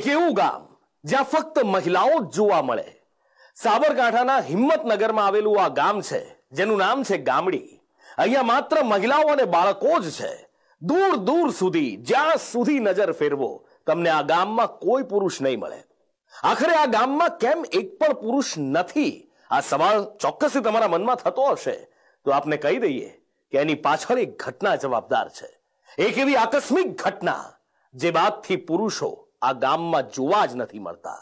એક એવું ગામ જ્યાં ફક્ત મહિલાઓ જ જોવા મળે સાબરકાંઠાના હિંમતનગરમાં આવેલું આ ગામ છે જેનું નામ છે ગામડી અહીંયા માત્ર મહિલાઓ અને બાળકો જ છે દૂર દૂર સુધી જ્યાં સુધી નજર ફેરવો તમને આ ગામમાં કોઈ પુરુષ નહીં મળે આખરે આ ગામમાં કેમ એક પણ પુરુષ નથી આ સવાલ ચોક્કસ તમારા મનમાં થતો હશે તો આપને કહી દઈએ કે એની પાછળ એક ઘટના જવાબદાર છે એક એવી આકસ્મિક ઘટના જે બાદથી પુરુષો આ ગામમાં જોવા જ નથી મળતા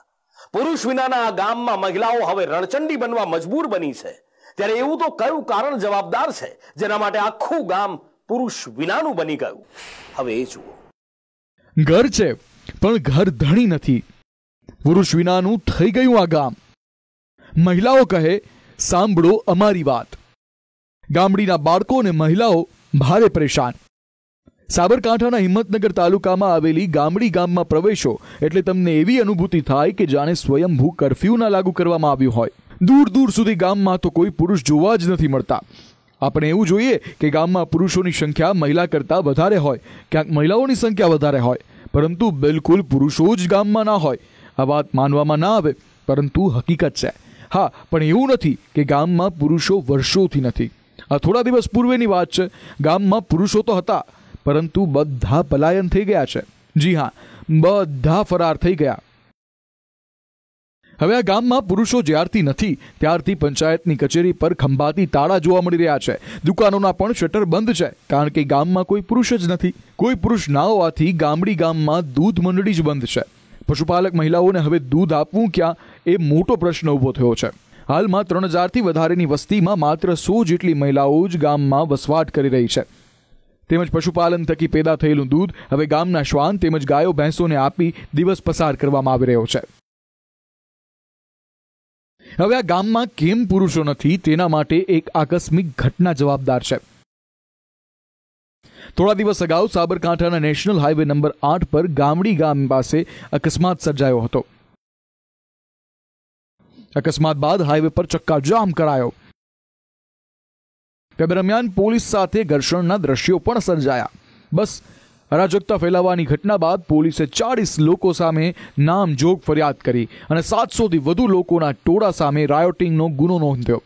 પુરુષ વિનાના આ ગામમાં મહિલાઓ હવે રણચંડી બનવા મજબૂર બની છે ત્યારે એવું તો કયું કારણ જવાબદાર છે જેના માટે આખું ગામ પુરુષ વિનાનું બની ગયું હવે એ જુઓ ઘર છે પણ ઘર ધણી નથી પુરુષ વિનાનું થઈ ગયું આ ગામ મહિલાઓ કહે સાંભળો અમારી વાત ગામડીના બાળકો અને મહિલાઓ ભારે પરેશાન સાબરકાંઠાના હિંમતનગર તાલુકામાં આવેલી ગામડી ગામમાં પ્રવેશો એટલે તમને એવી અનુભૂતિ થાય કે જાણે સ્વયંભૂ કરફ્યુના લાગુ કરવામાં આવ્યું હોય દૂર દૂર સુધી ગામમાં તો કોઈ પુરુષ જોવા જ નથી મળતા આપણે એવું જોઈએ કે ગામમાં પુરુષોની સંખ્યા મહિલા કરતાં વધારે હોય ક્યાંક મહિલાઓની સંખ્યા વધારે હોય પરંતુ બિલકુલ પુરુષો જ ગામમાં ના હોય આ વાત માનવામાં ના આવે પરંતુ હકીકત છે હા પણ એવું નથી કે ગામમાં પુરુષો વર્ષોથી નથી આ થોડા દિવસ પૂર્વેની વાત છે ગામમાં પુરુષો તો હતા પરંતુ બધા પલાયન થઈ ગયા છે જી હા બધા ફરાર થઈ ગયા હવે આ ગામમાં પુરુષો જ્યારથી નથી ત્યારથી પંચાયતની કચેરી પર ખંભાતી તાળા જોવા મળી રહ્યા છે દુકાનોના પણ શટર બંધ છે કારણ કે ગામમાં કોઈ પુરુષ જ નથી કોઈ પુરુષ ના હોવાથી ગામડી ગામમાં દૂધ મંડળી જ બંધ છે પશુપાલક મહિલાઓને હવે દૂધ આપવું ક્યાં એ મોટો પ્રશ્ન ઊભો થયો છે હાલમાં ત્રણ હજારથી વધારેની વસ્તીમાં માત્ર સો જેટલી મહિલાઓ જ ગામમાં વસવાટ કરી રહી છે તેમજ પશુપાલન થકી પેદા થયેલું દૂધ હવે ગામના શ્વાન તેમજ ગાયો ભેંસોને આપી દિવસ પસાર કરવામાં આવી રહ્યો છે હવે આ ગામમાં કેમ પુરુષો નથી તેના માટે એક આકસ્મિક ઘટના જવાબદાર છે થોડા દિવસ અગાઉ સાબરકાંઠાના નેશનલ હાઈવે નંબર આઠ પર ગામડી ગામ પાસે અકસ્માત સર્જાયો હતો અકસ્માત બાદ હાઈવે પર ચક્કા ચક્કાજામ કરાયો તે દરમિયાન પોલીસ સાથે ઘર્ષણના દ્રશ્યો પણ સર્જાયા બસ અરાજકતા ફેલાવવાની ઘટના બાદ પોલીસે ચાળીસ લોકો સામે નામજોગ ફરિયાદ કરી અને સાતસોથી વધુ લોકોના ટોળા સામે રાયોટિંગનો ગુનો નોંધ્યો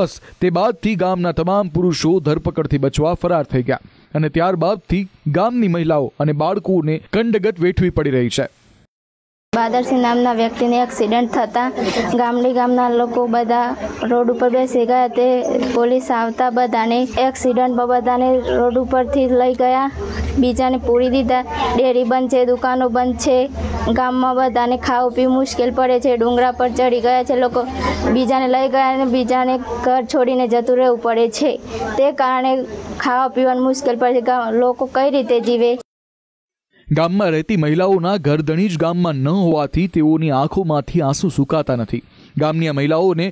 બસ તે બાદથી ગામના તમામ પુરુષો ધરપકડથી બચવા ફરાર થઈ ગયા અને ત્યારબાદથી ગામની મહિલાઓ અને બાળકોને કંડગત વેઠવી પડી રહી છે બાદરસિંહ નામના વ્યક્તિને એક્સિડન્ટ થતાં ગામડી ગામના લોકો બધા રોડ ઉપર બેસી ગયા તે પોલીસ આવતા બધાને એક્સિડન્ટ બધાને રોડ ઉપરથી લઈ ગયા બીજાને પૂરી દીધા ડેરી બંધ છે દુકાનો બંધ છે ગામમાં બધાને ખાવું પીવું મુશ્કેલ પડે છે ડુંગરા પર ચડી ગયા છે લોકો બીજાને લઈ ગયા અને બીજાને ઘર છોડીને જતું રહેવું પડે છે તે કારણે ખાવા પીવાનું મુશ્કેલ પડે છે લોકો કઈ રીતે જીવે ગામમાં રહેતી મહિલાઓના ઘર જ ગામમાં ન હોવાથી તેઓની આંખોમાંથી આંસુ સુકાતા નથી ગામની મહિલાઓને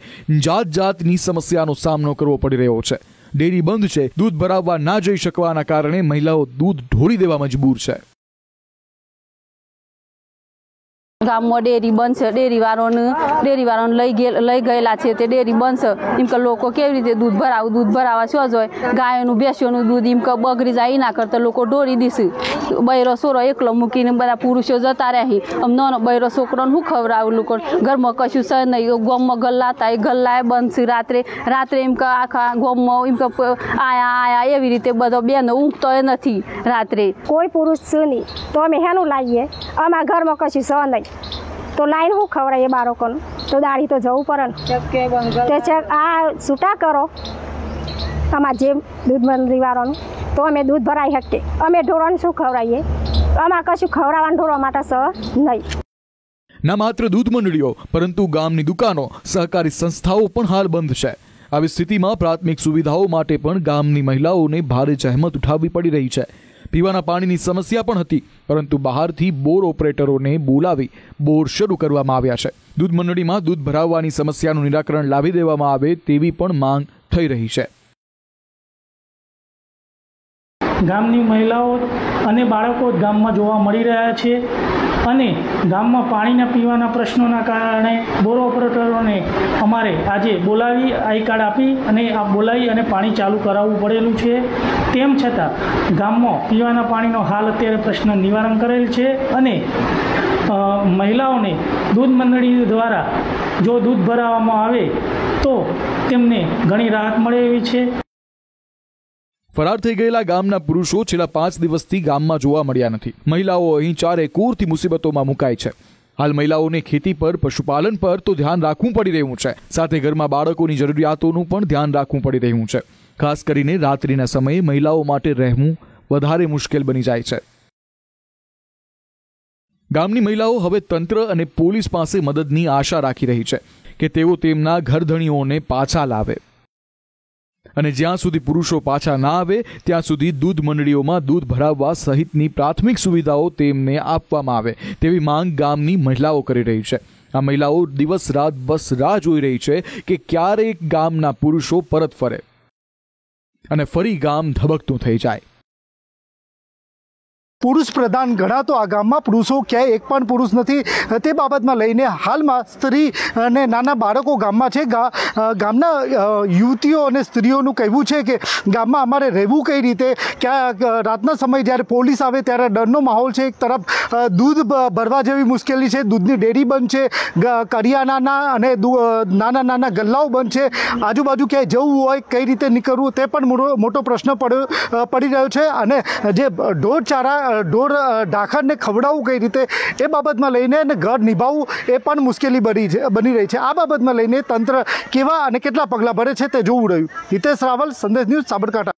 જાત જાતની સમસ્યાનો સામનો કરવો પડી રહ્યો છે ડેરી બંધ છે દૂધ ભરાવવા ના જઈ શકવાના કારણે મહિલાઓ દૂધ ઢોળી દેવા મજબૂર છે ગામમાં ડેરી બનશે ડેરીવાળોને ડેરીવાળોને લઈ ગયેલ લઈ ગયેલા છે તે ડેરી બનશે એમ કે લોકો કેવી રીતે દૂધ ભરાવું દૂધ ભરાવા છો હોય ગાયોનું ભેંસોનું દૂધ એમ કે બગડી જાય એના કરતાં લોકો ઢોળી દેશે બૈરો સોરો એકલો મૂકીને બધા પુરુષો જતા રહે આમ નાનો બૈરો છોકરોને શું ખવડાવું લોકો ઘરમાં કશું છે નહીં ગોમમાં ગલ્લા હતા એ ગલ્લાએ બનશે રાત્રે રાત્રે એમ કે આખા ગોમમાં એમ કે આયા આયા એવી રીતે બધો બેનો ઊંઘતો નથી રાત્રે કોઈ પુરુષ નહીં તો અમે હેનું લાવીએ અમારા ઘરમાં કશું સ નહીં તો લાઈન શું ખવડાવીએ બાળકોનું તો દાઢી તો જવું પડે ને તે આ છૂટા કરો આમાં જેમ દૂધ મંદરીવાળાનું તો અમે દૂધ ભરાઈ શકીએ અમે ઢોરોને શું ખવડાવીએ આમાં કશું ખવડાવવાનું ઢોરવા માટે સહ નહીં ના માત્ર દૂધ મંડળીઓ પરંતુ ગામની દુકાનો સહકારી સંસ્થાઓ પણ હાલ બંધ છે આવી સ્થિતિમાં પ્રાથમિક સુવિધાઓ માટે પણ ગામની મહિલાઓને ભારે જહેમત ઉઠાવવી પડી રહી છે પીવાના પાણીની સમસ્યા પણ હતી પરંતુ બહારથી બોર ઓપરેટરોને બોલાવી બોર શરૂ કરવામાં આવ્યા છે દૂધ મંડળીમાં દૂધ ભરાવવાની સમસ્યાનું નિરાકરણ લાવી દેવામાં આવે તેવી પણ માંગ થઈ રહી છે ગામની મહિલાઓ અને બાળકો ગામમાં જોવા મળી રહ્યા છે અને ગામમાં પાણીના પીવાના પ્રશ્નોના કારણે બોર ઓપરેટરોને અમારે આજે બોલાવી આઈ કાર્ડ આપી અને આ બોલાવી અને પાણી ચાલુ કરાવવું પડેલું છે તેમ છતાં ગામમાં પીવાના પાણીનો હાલ અત્યારે પ્રશ્ન નિવારણ કરેલ છે અને મહિલાઓને દૂધ મંડળી દ્વારા જો દૂધ ભરાવવામાં આવે તો તેમને ઘણી રાહત મળે એવી છે ફરાર થઈ ગયેલા ગામના પુરુષો છેલ્લા પાંચ દિવસથી ગામમાં જોવા મળ્યા નથી મહિલાઓ અહીં ચારે કૂરથી મુસીબતોમાં મુકાય છે હાલ મહિલાઓને ખેતી પર પશુપાલન પર તો ધ્યાન રાખવું પડી રહ્યું છે સાથે ઘરમાં બાળકોની જરૂરિયાતોનું પણ ધ્યાન રાખવું પડી રહ્યું છે ખાસ કરીને રાત્રિના સમયે મહિલાઓ માટે રહેવું વધારે મુશ્કેલ બની જાય છે ગામની મહિલાઓ હવે તંત્ર અને પોલીસ પાસે મદદની આશા રાખી રહી છે કે તેઓ તેમના ઘરધણીઓને પાછા લાવે અને જ્યાં સુધી પુરુષો પાછા ના આવે ત્યાં સુધી દૂધ મંડળીઓમાં દૂધ ભરાવવા સહિતની પ્રાથમિક સુવિધાઓ તેમને આપવામાં આવે તેવી માંગ ગામની મહિલાઓ કરી રહી છે આ મહિલાઓ દિવસ રાત બસ રાહ જોઈ રહી છે કે ક્યારેક ગામના પુરુષો પરત ફરે અને ફરી ગામ ધબકતું થઈ જાય પુરુષ પ્રધાન ગણાતો આ ગામમાં પુરુષો ક્યાંય એક પણ પુરુષ નથી તે બાબતમાં લઈને હાલમાં સ્ત્રી અને નાના બાળકો ગામમાં છે ગામના યુવતીઓ અને સ્ત્રીઓનું કહેવું છે કે ગામમાં અમારે રહેવું કઈ રીતે ક્યાં રાતના સમય જ્યારે પોલીસ આવે ત્યારે ડરનો માહોલ છે એક તરફ દૂધ ભરવા જેવી મુશ્કેલી છે દૂધની ડેરી બંધ છે કરિયાનાના અને નાના નાના ગલ્લાઓ બંધ છે આજુબાજુ ક્યાંય જવું હોય કઈ રીતે નીકળવું તે પણ મોટો પ્રશ્ન પડ્યો પડી રહ્યો છે અને જે ઢોરચારા ઢોર ઢાખરને ખવડાવવું કઈ રીતે એ બાબતમાં લઈને અને ઘર નિભાવવું એ પણ મુશ્કેલી બની છે બની રહી છે આ બાબતમાં લઈને તંત્ર કેવા અને કેટલા પગલાં ભરે છે તે જોવું રહ્યું હિતેશ રાવલ સંદેશ ન્યૂઝ સાબરકાંઠા